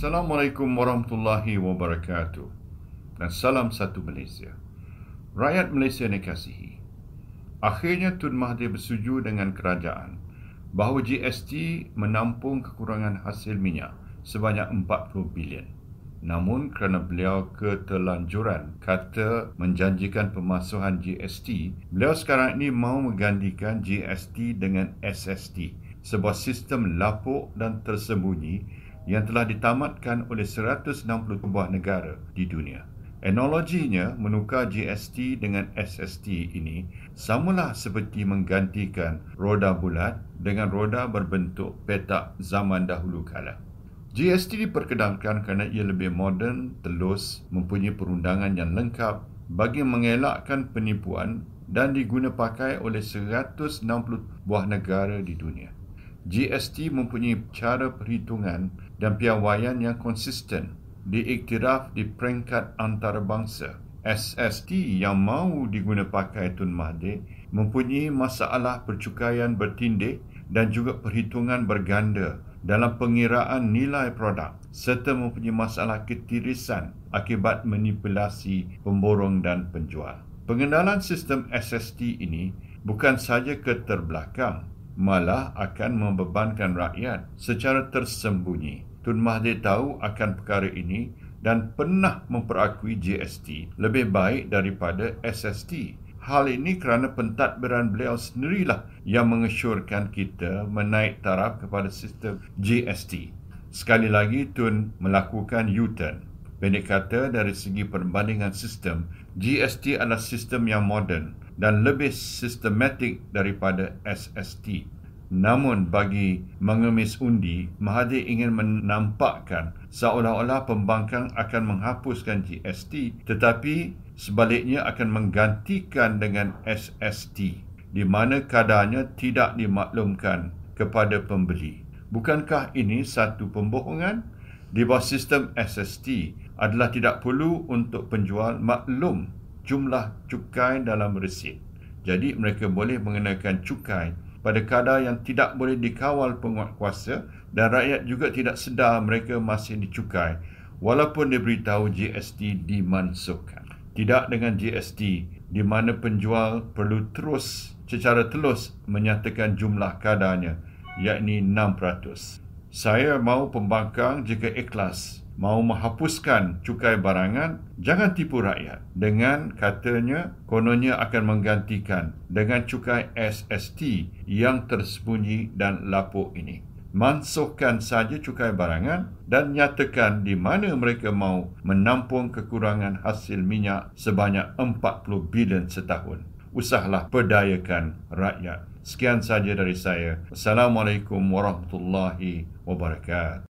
Assalamualaikum warahmatullahi wabarakatuh dan salam satu Malaysia. Rakyat Malaysia yang dikasihi. Akhirnya Tun Mahathir bersetuju dengan kerajaan bahawa GST menampung kekurangan hasil minyak sebanyak 40 bilion. Namun kerana beliau ketelanjuran kata menjanjikan pemasuhan GST, beliau sekarang ini mahu menggantikan GST dengan SST, sebuah sistem lapuk dan tersembunyi yang telah ditamatkan oleh 160 buah negara di dunia. Analoginya menukar GST dengan SST ini samalah seperti menggantikan roda bulat dengan roda berbentuk petak zaman dahulu kala. GST diperkenankan kerana ia lebih moden, telus, mempunyai perundangan yang lengkap bagi mengelakkan penipuan dan digunapakai oleh 160 buah negara di dunia. GST mempunyai cara perhitungan dan piawaian yang konsisten diiktiraf di peringkat antarabangsa. SST yang mahu digunapakai Tun Mahathir mempunyai masalah percukaian bertindih dan juga perhitungan berganda dalam pengiraan nilai produk serta mempunyai masalah ketirisan akibat manipulasi pemborong dan penjual. Pengendalian sistem SST ini bukan saja keterbelakang malah akan membebankan rakyat secara tersembunyi. Tun Mahathir tahu akan perkara ini dan pernah memperakui GST lebih baik daripada SST. Hal ini kerana pentadbiran beliau sendirilah yang mengesyorkan kita menaik taraf kepada sistem GST. Sekali lagi Tun melakukan U-turn. Pendek kata dari segi perbandingan sistem, GST adalah sistem yang moden dan lebih sistematik daripada SST. Namun bagi mengemis undi, Mahathir ingin menampakkan seolah-olah pembangkang akan menghapuskan GST tetapi sebaliknya akan menggantikan dengan SST di mana kadarnya tidak dimaklumkan kepada pembeli. Bukankah ini satu pembohongan? Di bawah sistem SST adalah tidak perlu untuk penjual maklum jumlah cukai dalam resit. Jadi mereka boleh mengenakan cukai pada kadar yang tidak boleh dikawal penguatkuasa dan rakyat juga tidak sedar mereka masih dicukai walaupun diberitahu GST dimansuhkan. Tidak dengan GST di mana penjual perlu terus secara telus menyatakan jumlah kadarnya iaitu 6%. Saya mahu pembangkang jika ikhlas mau menghapuskan cukai barangan, jangan tipu rakyat dengan katanya kononnya akan menggantikan dengan cukai SST yang tersembunyi dan lapuk ini. Mansuhkan saja cukai barangan dan nyatakan di mana mereka mahu menampung kekurangan hasil minyak sebanyak 40 bilion setahun. Usahlah pedayakan rakyat. Sekian saja dari saya. Assalamualaikum warahmatullahi wabarakatuh.